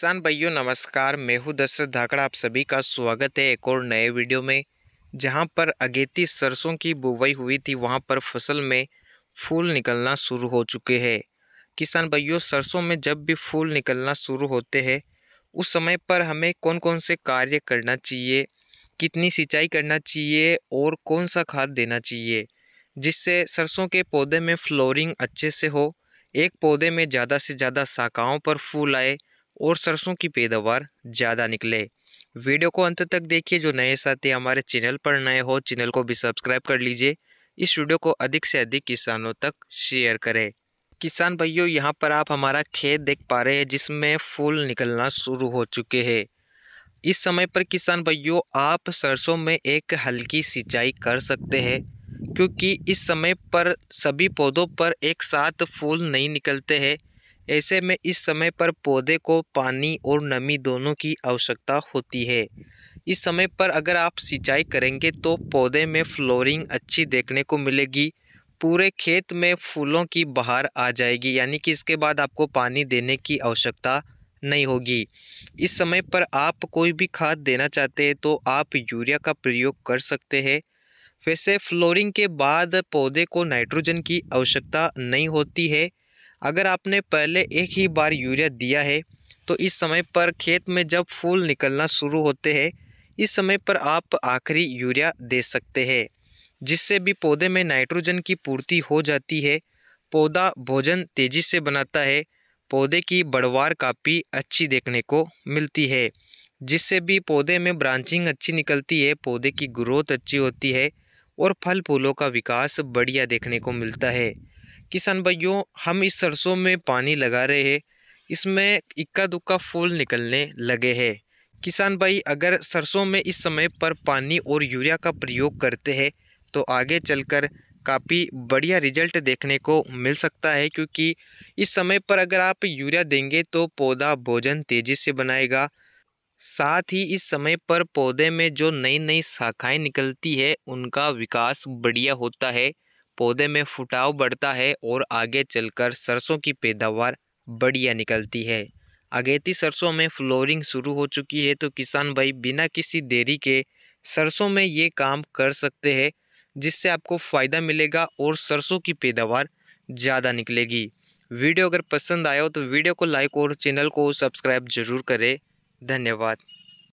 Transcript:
किसान भाइयों नमस्कार मैं हूं दशरथ धाकड़ा आप सभी का स्वागत है एक और नए वीडियो में जहां पर अगेती सरसों की बुवाई हुई थी वहां पर फसल में फूल निकलना शुरू हो चुके हैं किसान भाइयों सरसों में जब भी फूल निकलना शुरू होते हैं उस समय पर हमें कौन कौन से कार्य करना चाहिए कितनी सिंचाई करना चाहिए और कौन सा खाद देना चाहिए जिससे सरसों के पौधे में फ्लोरिंग अच्छे से हो एक पौधे में ज़्यादा से ज़्यादा शाखाओं पर फूल आए और सरसों की पैदावार ज़्यादा निकले वीडियो को अंत तक देखिए जो नए साथी हमारे चैनल पर नए हो चैनल को भी सब्सक्राइब कर लीजिए इस वीडियो को अधिक से अधिक किसानों तक शेयर करें किसान भाइयों यहाँ पर आप हमारा खेत देख पा रहे हैं जिसमें फूल निकलना शुरू हो चुके हैं इस समय पर किसान भाइयों आप सरसों में एक हल्की सिंचाई कर सकते हैं क्योंकि इस समय पर सभी पौधों पर एक साथ फूल नहीं निकलते हैं ऐसे में इस समय पर पौधे को पानी और नमी दोनों की आवश्यकता होती है इस समय पर अगर आप सिंचाई करेंगे तो पौधे में फ्लोरिंग अच्छी देखने को मिलेगी पूरे खेत में फूलों की बहार आ जाएगी यानी कि इसके बाद आपको पानी देने की आवश्यकता नहीं होगी इस समय पर आप कोई भी खाद देना चाहते हैं तो आप यूरिया का प्रयोग कर सकते हैं वैसे फ्लोरिंग के बाद पौधे को नाइट्रोजन की आवश्यकता नहीं होती है अगर आपने पहले एक ही बार यूरिया दिया है तो इस समय पर खेत में जब फूल निकलना शुरू होते हैं इस समय पर आप आखिरी यूरिया दे सकते हैं जिससे भी पौधे में नाइट्रोजन की पूर्ति हो जाती है पौधा भोजन तेज़ी से बनाता है पौधे की बढ़वार काफ़ी अच्छी देखने को मिलती है जिससे भी पौधे में ब्रांचिंग अच्छी निकलती है पौधे की ग्रोथ अच्छी होती है और फल फूलों का विकास बढ़िया देखने को मिलता है किसान भाइयों हम इस सरसों में पानी लगा रहे हैं इसमें इक्का दुक्का फूल निकलने लगे हैं किसान भाई अगर सरसों में इस समय पर पानी और यूरिया का प्रयोग करते हैं तो आगे चलकर काफ़ी बढ़िया रिजल्ट देखने को मिल सकता है क्योंकि इस समय पर अगर आप यूरिया देंगे तो पौधा भोजन तेज़ी से बनाएगा साथ ही इस समय पर पौधे में जो नई नई शाखाएं निकलती है उनका विकास बढ़िया होता है पौधे में फुटाव बढ़ता है और आगे चलकर सरसों की पैदावार बढ़िया निकलती है अगेती सरसों में फ्लोरिंग शुरू हो चुकी है तो किसान भाई बिना किसी देरी के सरसों में ये काम कर सकते हैं जिससे आपको फ़ायदा मिलेगा और सरसों की पैदावार ज़्यादा निकलेगी वीडियो अगर पसंद आया हो तो वीडियो को लाइक और चैनल को सब्सक्राइब जरूर करें धन्यवाद